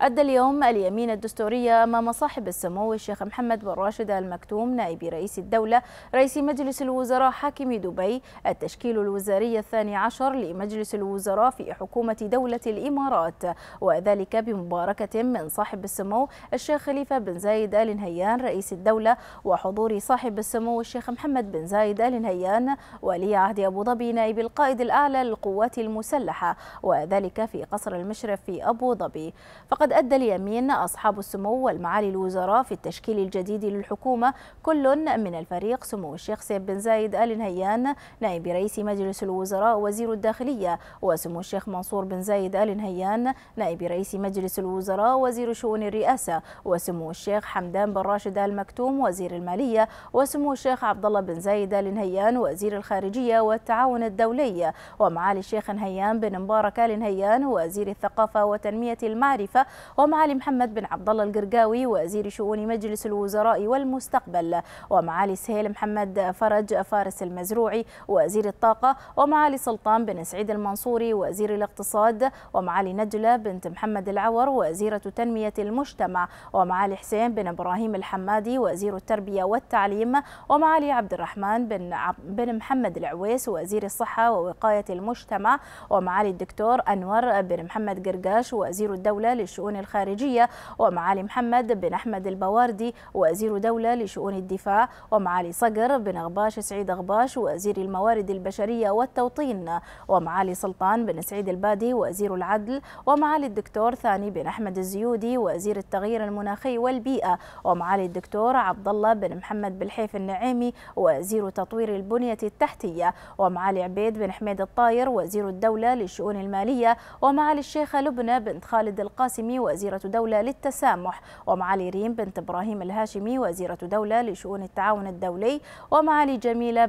أدى اليوم اليمين الدستورية أمام صاحب السمو الشيخ محمد بن راشد المكتوم نائب رئيس الدولة رئيس مجلس الوزراء حاكم دبي التشكيل الوزاري الثاني عشر لمجلس الوزراء في حكومة دولة الإمارات وذلك بمباركة من صاحب السمو الشيخ خليفة بن زايد آل نهيان رئيس الدولة وحضور صاحب السمو الشيخ محمد بن زايد آل نهيان ولي عهد أبو ظبي نائب القائد الأعلى للقوات المسلحة وذلك في قصر المشرف في أبو ظبي فقد وقد أدى اليمين أصحاب السمو والمعالي الوزراء في التشكيل الجديد للحكومة كل من الفريق سمو الشيخ سيد بن زايد آل نهيان نائب رئيس مجلس الوزراء وزير الداخلية وسمو الشيخ منصور بن زايد آل نهيان نائب رئيس مجلس الوزراء وزير شؤون الرئاسة وسمو الشيخ حمدان بن راشد آل مكتوم وزير المالية وسمو الشيخ عبد الله بن زايد آل نهيان وزير الخارجية والتعاون الدولي ومعالي الشيخ نهيان بن مبارك آل نهيان وزير الثقافة وتنمية المعرفة ومعالي محمد بن عبد الله القرقاوي وزير شؤون مجلس الوزراء والمستقبل ومعالي سهيل محمد فرج فارس المزروعي وزير الطاقة ومعالي سلطان بن سعيد المنصوري وزير الاقتصاد ومعالي نجلة بنت محمد العور وزيرة تنمية المجتمع ومعالي حسين بن إبراهيم الحمادي وزير التربية والتعليم ومعالي عبد الرحمن بن, بن محمد العويس وزير الصحة ووقاية المجتمع ومعالي الدكتور أنور بن محمد قرقاش وزير الدولة للشؤون لشؤون الخارجية ومعالي محمد بن أحمد البواردي وزير دولة لشؤون الدفاع ومعالي صقر بن غباش سعيد غباش وزير الموارد البشرية والتوطين ومعالي سلطان بن سعيد البادي وزير العدل ومعالي الدكتور ثاني بن أحمد الزيودي وزير التغيير المناخي والبيئة ومعالي الدكتور عبد الله بن محمد بالحيف النعيمي وزير تطوير البنية التحتية ومعالي عبيد بن حميد الطاير وزير الدولة للشؤون المالية ومعالي الشيخة لبنى بنت خالد القاسمي وزيرة دولة للتسامح ومعالي ريم بنت إبراهيم الهاشمي وزيرة دولة لشؤون التعاون الدولي ومعالي جميلة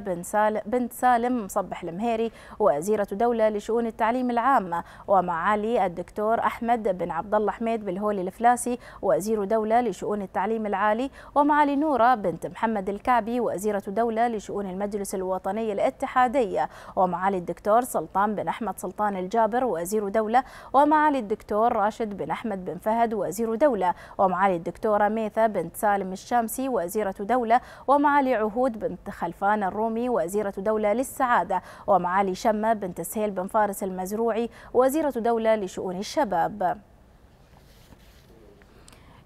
بنت سالم مصبح المهيري وزيرة دولة لشؤون التعليم العام ومعالي الدكتور أحمد بن عبد الله حميد بالهولي الفلاسي وزير دولة لشؤون التعليم العالي ومعالي نورة بنت محمد الكعبي وزيرة دولة لشؤون المجلس الوطني الاتحادي ومعالي الدكتور سلطان بن أحمد سلطان الجابر وزير دولة ومعالي الدكتور راشد بن أحمد محمد بن فهد وزير دولة ومعالي الدكتورة ميثا بنت سالم الشامسي وزيرة دولة ومعالي عهود بنت خلفان الرومي وزيرة دولة للسعادة ومعالي شمة بنت سهيل بن فارس المزروعي وزيرة دولة لشؤون الشباب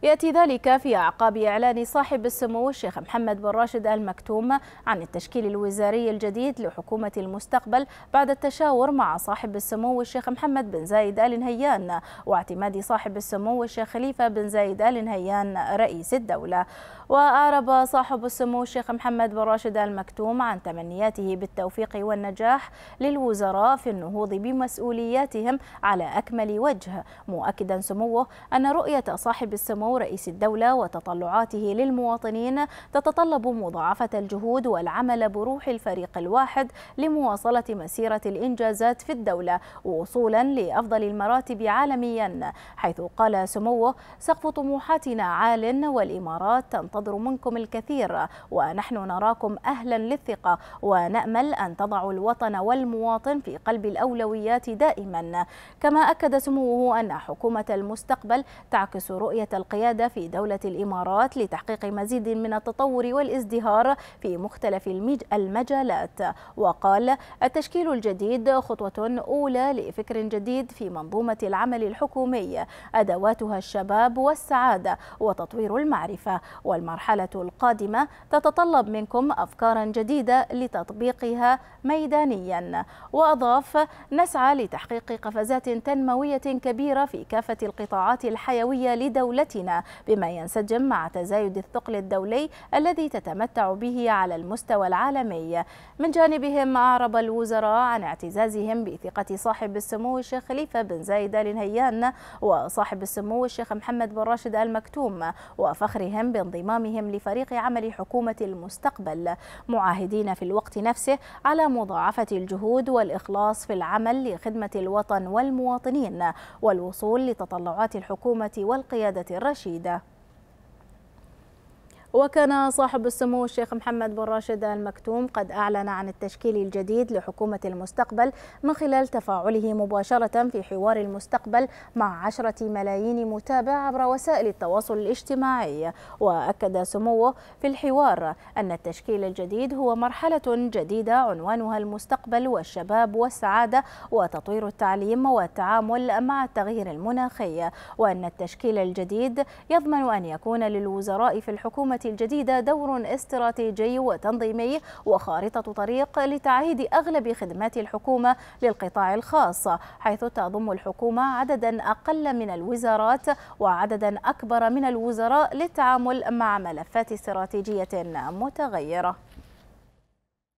يأتي ذلك في أعقاب إعلان صاحب السمو الشيخ محمد بن راشد آل مكتوم عن التشكيل الوزاري الجديد لحكومة المستقبل بعد التشاور مع صاحب السمو الشيخ محمد بن زايد آل نهيان واعتماد صاحب السمو الشيخ خليفة بن زايد آل نهيان رئيس الدولة وأعرب صاحب السمو الشيخ محمد بن راشد آل مكتوم عن تمنياته بالتوفيق والنجاح للوزراء في النهوض بمسؤولياتهم على أكمل وجه مؤكدا سموه أن رؤية صاحب السمو رئيس الدولة وتطلعاته للمواطنين تتطلب مضاعفة الجهود والعمل بروح الفريق الواحد لمواصلة مسيرة الإنجازات في الدولة وصولا لأفضل المراتب عالميا حيث قال سموه سقف طموحاتنا عال والإمارات تنتظر منكم الكثير ونحن نراكم أهلا للثقة ونأمل أن تضعوا الوطن والمواطن في قلب الأولويات دائما كما أكد سموه أن حكومة المستقبل تعكس رؤية القيادة القيادة في دولة الإمارات لتحقيق مزيد من التطور والازدهار في مختلف المجالات وقال التشكيل الجديد خطوة أولى لفكر جديد في منظومة العمل الحكومي أدواتها الشباب والسعادة وتطوير المعرفة والمرحلة القادمة تتطلب منكم أفكارا جديدة لتطبيقها ميدانيا وأضاف نسعى لتحقيق قفزات تنموية كبيرة في كافة القطاعات الحيوية لدولتنا المدينة بما ينسجم مع تزايد الثقل الدولي الذي تتمتع به على المستوى العالمي من جانبهم أعرب الوزراء عن اعتزازهم بثقة صاحب السمو الشيخ خليفة بن زايد آل نهيان وصاحب السمو الشيخ محمد بن راشد آل مكتوم وفخرهم بانضمامهم لفريق عمل حكومة المستقبل معاهدين في الوقت نفسه على مضاعفة الجهود والإخلاص في العمل لخدمة الوطن والمواطنين والوصول لتطلعات الحكومة والقيادة الرشيدة agida. وكان صاحب السمو الشيخ محمد بن راشد المكتوم قد أعلن عن التشكيل الجديد لحكومة المستقبل من خلال تفاعله مباشرة في حوار المستقبل مع عشرة ملايين متابع عبر وسائل التواصل الاجتماعي وأكد سموه في الحوار أن التشكيل الجديد هو مرحلة جديدة عنوانها المستقبل والشباب والسعادة وتطوير التعليم والتعامل مع التغيير المناخي وأن التشكيل الجديد يضمن أن يكون للوزراء في الحكومة الجديدة دور استراتيجي وتنظيمي وخارطة طريق لتعهيد أغلب خدمات الحكومة للقطاع الخاص حيث تضم الحكومة عددا أقل من الوزارات وعددا أكبر من الوزراء للتعامل مع ملفات استراتيجية متغيرة